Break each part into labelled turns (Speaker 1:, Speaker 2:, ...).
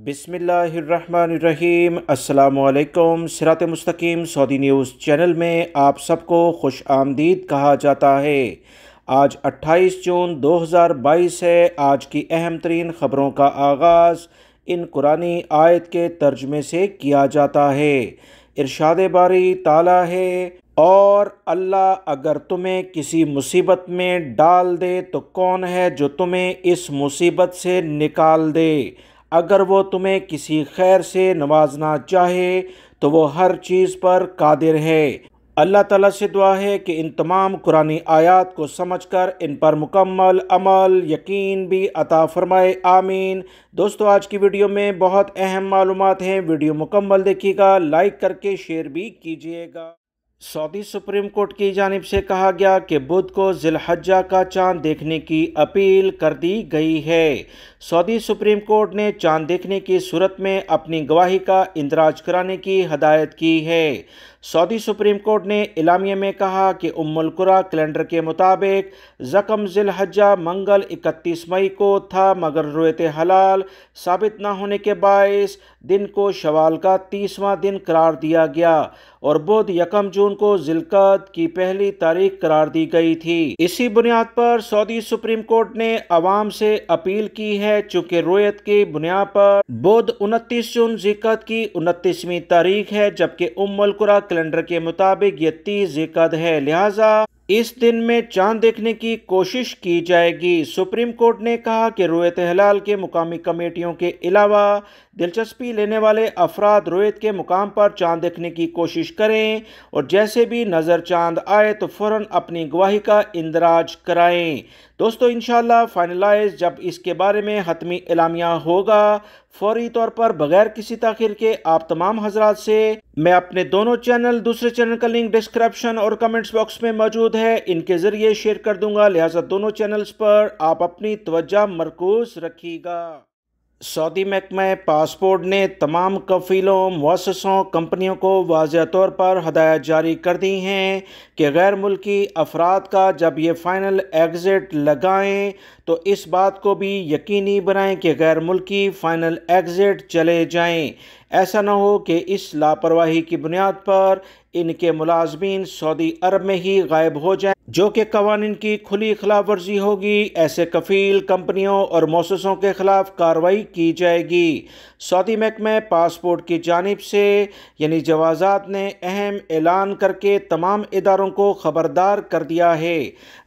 Speaker 1: बिसमीम् अल्लाम सिरात मुस्तकीम सऊदी न्यूज़ चैनल में आप सबको खुश आमदीद कहा जाता है आज 28 जून 2022 है आज की अहम तरीन ख़बरों का आगाज़ इन कुरानी आयत के तर्जमे से किया जाता है इरशाद बारी ताला है और अल्लाह अगर तुम्हें किसी मुसीबत में डाल दे तो कौन है जो तुम्हें इस मुसीबत से निकाल दे अगर वो तुम्हें किसी खैर से नवाजना चाहे तो वो हर चीज़ पर कादिर है अल्लाह ताला से दुआ है कि इन तमाम कुरानी आयात को समझकर इन पर मुकम्मल अमल यकीन भी अता फरमाए आमीन दोस्तों आज की वीडियो में बहुत अहम मालूम हैं वीडियो मुकम्मल देखिएगा लाइक करके शेयर भी कीजिएगा सऊदी सुप्रीम कोर्ट की जानब से कहा गया कि बुध को जिलहजा का चांद देखने की अपील कर दी गई है सऊदी सुप्रीम कोर्ट ने चांद देखने की सूरत में अपनी गवाही का इंदराज कराने की हदायत की है सऊदी सुप्रीम कोर्ट ने इलामिया में कहा कि उम्मलकुरा कैलेंडर के मुताबिक ज़ख़म जिलहजा मंगल 31 मई को था मगर रोयत हलाल साबित न होने के बायस दिन को शवाल का तीसवां दिन करार दिया गया और बुध यकम जून को जिलकत की पहली तारीख करार दी गई थी इसी बुनियाद पर सऊदी सुप्रीम कोर्ट ने आवाम से अपील की है चूँकि रोयत की बुनियाद पर बुध उनतीस जून जिकत की उनतीसवीं तारीख है जबकि उम्मलकुरा कैलेंडर के मुताबिक ये तीस जिकद है लिहाजा इस दिन में चांद देखने की कोशिश की जाएगी सुप्रीम कोर्ट ने कहा कि रोयत हलाल के मुकामी कमेटियों के अलावा दिलचस्पी लेने वाले अफराद रोयत के मुकाम पर चांद देखने की कोशिश करें और जैसे भी नज़र चांद आए तो फ़ौर अपनी गवाही का इंदराज कराएँ दोस्तों इन फाइनलाइज जब इसके बारे में हतमी इलामिया होगा फौरी तौर पर बगैर किसी तखिर के आप तमाम हजरात से मैं अपने दोनों चैनल दूसरे चैनल का लिंक डिस्क्रिप्शन और कमेंट्स बॉक्स में मौजूद है इनके ज़रिए शेयर कर दूंगा लिहाजा दोनों चैनल्स पर आप अपनी तवज्जा मरकूज रखिएगा सऊदी महकमे पासपोर्ट ने तमाम कफीलों मुसों कंपनियों को वाज तौर पर हदायत जारी कर दी हैं कि गैर मुल्की अफराद का जब ये फ़ाइनल एग्ज़िट लगाएं तो इस बात को भी यकीनी बनाएं कि गैर मुल्की फ़ाइनल एग्ज़िट चले जाएं ऐसा ना हो कि इस लापरवाही की बुनियाद पर इनके मुलाजमीन सऊदी अरब में ही गायब हो जाए जो कि कवानीन की खुली खिलाफ वर्जी होगी ऐसे कफील कंपनियों और मौसों के खिलाफ कार्रवाई की जाएगी सऊदी महकमे पासपोर्ट की जानब से यानी जवाज़ात ने अहम ऐलान करके तमाम इदारों को ख़बरदार कर दिया है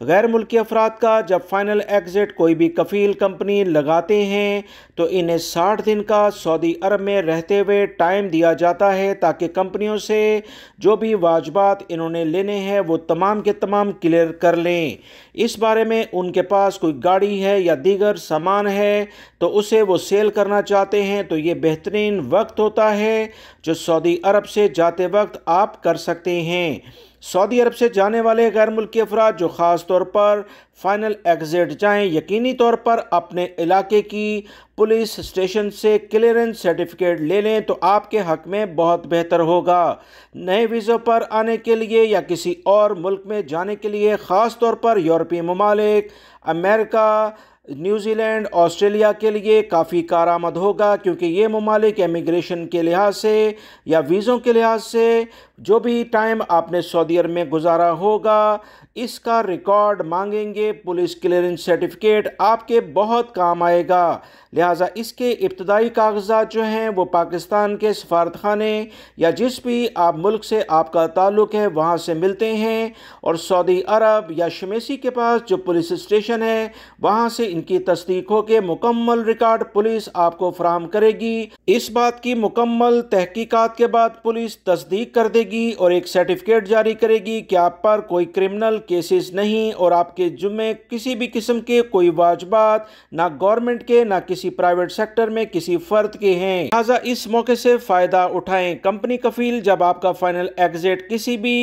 Speaker 1: गैर मुल्की अफराद का जब फाइनल एग्ज़िट कोई भी कफ़ील कंपनी लगाते हैं तो इन्हें साठ दिन का सऊदी अरब में रहते हुए टाइम दिया जाता है ताकि कंपनियों से जो भी वाजबात इन्होंने लेने हैं वो तमाम के तमाम क्लियर कर लें इस बारे में उनके पास कोई गाड़ी है या दीगर सामान है तो उसे वो सेल करना चाहते हैं तो लिए बेहतरीन वक्त होता है जो सऊदी अरब से जाते वक्त आप कर सकते हैं सऊदी अरब से जाने वाले गैर मुल्की अफराद जो ख़ास तौर पर फ़ाइनल एग्ज़िट जाएं यकीनी तौर पर अपने इलाके की पुलिस स्टेशन से क्लियरेंस सर्टिफिकेट ले लें तो आपके हक में बहुत बेहतर होगा नए वीज़ों पर आने के लिए या किसी और मुल्क में जाने के लिए ख़ास तौर पर यूरोपीय ममालिक अमेरिका न्यूजीलैंड ऑस्ट्रेलिया के लिए काफ़ी आमद होगा क्योंकि ये ममालिक इमिग्रेशन के लिहाज से या वीज़ों के लिहाज से जो भी टाइम आपने सऊदी अरब में गुजारा होगा इसका रिकॉर्ड मांगेंगे पुलिस क्लियरेंस सर्टिफिकेट आपके बहुत काम आएगा लिहाजा इसके इब्तदाई कागजात जो हैं वो पाकिस्तान के सफारतखाने या जिस भी आप मुल्क से आपका ताल्लुक है वहाँ से मिलते हैं और सऊदी अरब या शमेसी के पास जो पुलिस स्टेशन है वहाँ से इनकी तस्दीक के मुकम्मल रिकॉर्ड पुलिस आपको फ्राहम करेगी इस बात की मुकम्मल तहकीकत के बाद पुलिस तस्दीक कर देगी और एक सर्टिफिकेट जारी करेगी कि आप पर कोई क्रिमिनल केसेस नहीं और आपके जुम्मे किसी भी किस्म के कोई वाजबात ना गवर्नमेंट के ना किसी प्राइवेट सेक्टर में किसी फर्द के हैं लिहाजा इस मौके से फ़ायदा उठाएं कंपनी कफील जब आपका फाइनल एग्जिट किसी भी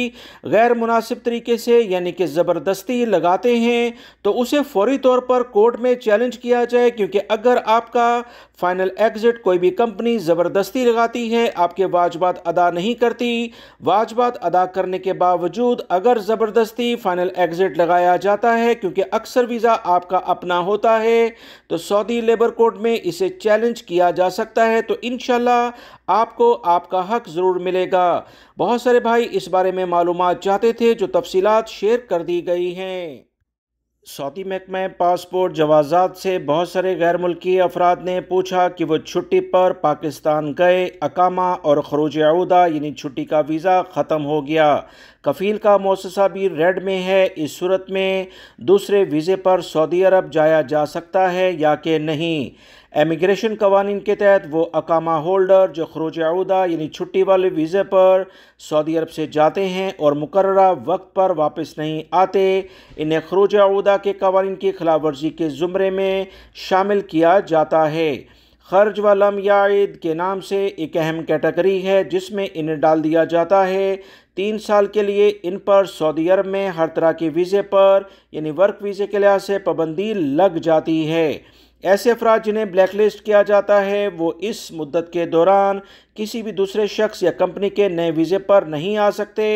Speaker 1: गैर मुनासिब तरीके से यानी कि ज़बरदस्ती लगाते हैं तो उसे फौरी तौर पर कोर्ट में चैलेंज किया जाए क्योंकि अगर आपका फाइनल एग्जिट कोई भी कंपनी ज़बरदस्ती लगाती है आपके वाजबात अदा नहीं करती वाजबात अदा करने के बावजूद अगर ज़बरदस्ती फाइनल एग्जिट लगाया जाता है क्योंकि अक्सर वीज़ा आपका अपना होता है तो सऊदी लेबर कोर्ट में इसे चैलेंज किया जा सकता है तो इन आपको आपका हक ज़रूर मिलेगा बहुत सारे भाई इस बारे में मालूम चाहते थे जो तफसीत शेयर कर दी गई हैं सऊदी महकमे पासपोर्ट जवाजात से बहुत सारे गैर मुल्की अफराद ने पूछा कि वो छुट्टी पर पाकिस्तान गए अकामा और खरूज अहदा यानी छुट्टी का वीज़ा ख़त्म हो गया कफ़ील का मौसा भी रेड में है इस सूरत में दूसरे वीज़े पर सऊदी अरब जाया जा सकता है या कि नहीं एमिग्रेशन कवानीन के तहत वो अकामा होल्डर जो खरोज अहदा यानी छुट्टी वाले वीज़े पर सऊदी अरब से जाते हैं और मुकर वक्त पर वापस नहीं आते इन्हें खरोज अहदा के कवानीन की खिलाफ वर्जी के ज़ुमरे में शामिल किया जाता है खर्ज व लम याद के नाम से एक अहम कैटेगरी है जिसमें इन्हें डाल दिया जाता है तीन साल के लिए इन पर सऊदी अरब में हर तरह के वीज़े पर यानी वर्क वीज़े के लिहाज से पाबंदी लग जाती है ऐसे अफराज जिन्हें ब्लैक लिस्ट किया जाता है वो इस मुद्दत के दौरान किसी भी दूसरे शख्स या कंपनी के नए वीज़े पर नहीं आ सकते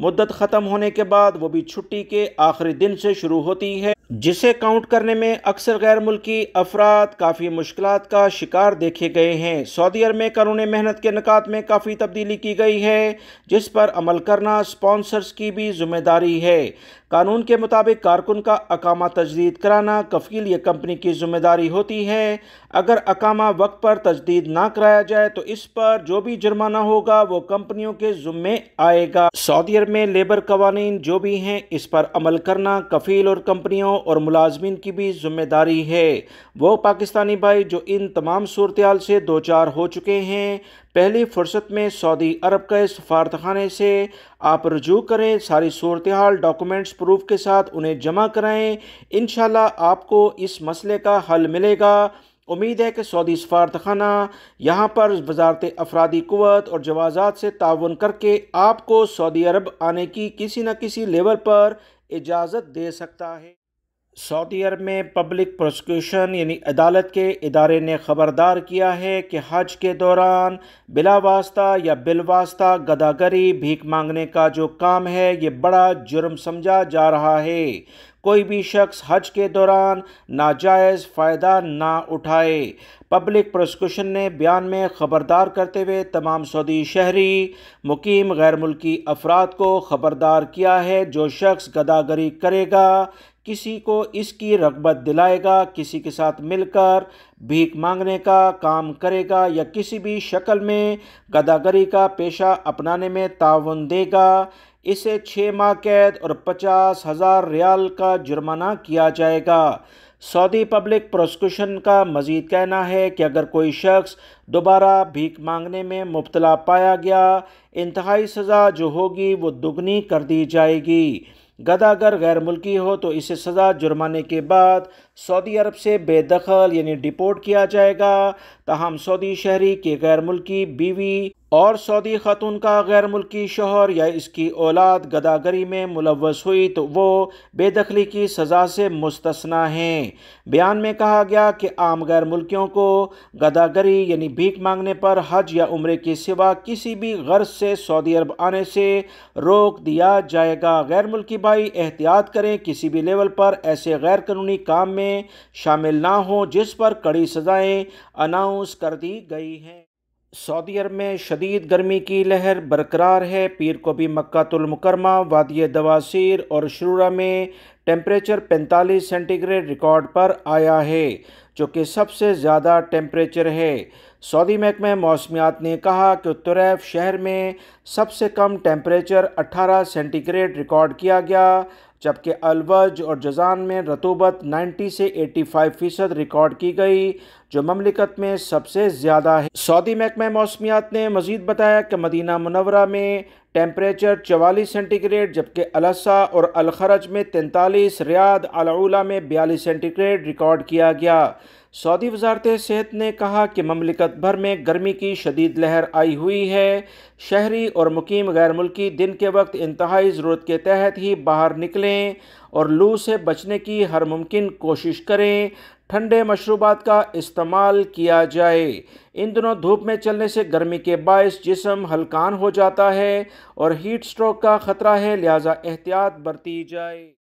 Speaker 1: मुद्दत ख़त्म होने के बाद वो भी छुट्टी के आखिरी दिन से शुरू होती है जिसे काउंट करने में अक्सर गैर मुल्की अफराद काफ़ी मुश्किल का शिकार देखे गए हैं सऊदी अरब में कानून मेहनत के निकात में काफ़ी तब्दीली की गई है जिस पर अमल करना स्पॉन्सर्स की भी जिम्मेदारी है कानून के मुताबिक कारकुन का अकामा तजदीद कराना कफील या कंपनी की जिम्मेदारी होती है अगर अकामा वक्त पर तजदीद ना कराया जाए तो इस पर पर जो भी जुर्माना होगा वो कंपनियों के जुम्मे आएगा सऊदी अरब में लेबर कवानी जो भी हैं इस पर अमल करना कफील और कंपनियों और मुलाजमन की भी जिम्मेदारी है वो पाकिस्तानी भाई जो इन तमाम सूरत से दो चार हो चुके हैं पहली फुर्सत में सऊदी अरब के सफारत खाने से आप रजू करें सारी सूरत हाल डॉक्यूमेंट्स प्रूफ के साथ उन्हें जमा कराएं इन आपको इस मसले का हल मिलेगा उम्मीद है कि सऊदी सफारतखाना यहाँ पर वजारत अफरादी कुत और जवाज़ात से ताउन करके आपको सऊदी अरब आने की किसी न किसी लेवल पर इजाज़त दे सकता है सऊदी अरब में पब्लिक प्रोसिक्यूशन यानी अदालत के इदारे ने ख़बरदार किया है कि हज के दौरान बिला वास्ता या बिलवास्ता गदागरी भीख मांगने का जो काम है ये बड़ा जुर्म समझा जा रहा है कोई भी शख्स हज के दौरान नाजायज़ फ़ायदा ना उठाए पब्लिक प्रोसिक्यूशन ने बयान में ख़बरदार करते हुए तमाम सऊदी शहरी मुकीम गैर मुल्की अफराद को ख़बरदार किया है जो शख्स गदागरी करेगा किसी को इसकी रगबत दिलाएगा किसी के साथ मिलकर भीख मांगने का काम करेगा या किसी भी शक्ल में गदागरी का पेशा अपनाने में ताउन देगा इसे छः माह कैद और पचास हज़ार रियाल का जुर्माना किया जाएगा सऊदी पब्लिक प्रोसिक्यूशन का मजीद कहना है कि अगर कोई शख्स दोबारा भीख मांगने में मुबतला पाया गया इंतहाई सज़ा जो होगी वो दुगनी कर दी जाएगी गदा अगर गैर मुल्की हो तो इसे सज़ा जुर्माने के बाद सऊदी अरब से बेदखल यानी डिपोर्ट किया जाएगा तहम सऊदी शहरी के गैर मुल्की बीवी और सऊदी खातून का गैर मुल्की शोहर या इसकी औलाद गदागरी में मुलवस हुई तो वो बेदखली की सज़ा से मुस्तना हैं बयान में कहा गया कि आम गैर मुल्कियों को गदागरी यानी भीख मांगने पर हज या उम्र के सिवा किसी भी गर्ज से सऊदी अरब आने से रोक दिया जाएगा गैर मुल्की भाई एहतियात करें किसी भी लेवल पर ऐसे गैर कानूनी काम में शामिल ना हों जिस पर कड़ी सज़ाएँ अनाउंस अनाउंस कर दी गई हैं सऊदी अरब में शदीद गर्मी की लहर बरकरार है पीर को भी मक्तुलमकरमा वादिय दवासीर और शुरा में टेम्परेचर 45 सेंटीग्रेड रिकॉर्ड पर आया है जो कि सबसे ज़्यादा टेम्परेचर है सऊदी महकमे मौसमियात ने कहा कि तुरैफ शहर में सबसे कम टेम्परेचर 18 सेंटीग्रेड रिकॉर्ड किया गया जबकि अलवज और जजान में रतूबत 90 से 85 फ़ीसद रिकॉर्ड की गई जो ममलिकत में सबसे ज़्यादा है सऊदी महकमा मौसमियात ने मज़ीद बताया कि मदीना मनवरा में टेम्परेचर चवालीस सेंटीग्रेड जबकि अलसा और अलखरज में तैंतालीस रियाद अलाउला में बयालीस सेंटीग्रेड रिकॉर्ड किया गया सऊदी वजारत सेहत ने कहा कि ममलिकत भर में गर्मी की शदीद लहर आई हुई है शहरी और मुकीम गैर मुल्की दिन के वक्त इंतहाई ज़रूरत के तहत ही बाहर निकलें और लू से बचने की हर मुमकिन कोशिश करें ठंडे मशरूबात का इस्तेमाल किया जाए इन दिनों धूप में चलने से गर्मी के बायस जिसम हल्कान हो जाता है और हीट स्ट्रोक का ख़तरा है लिहाजा एहतियात बरती जाए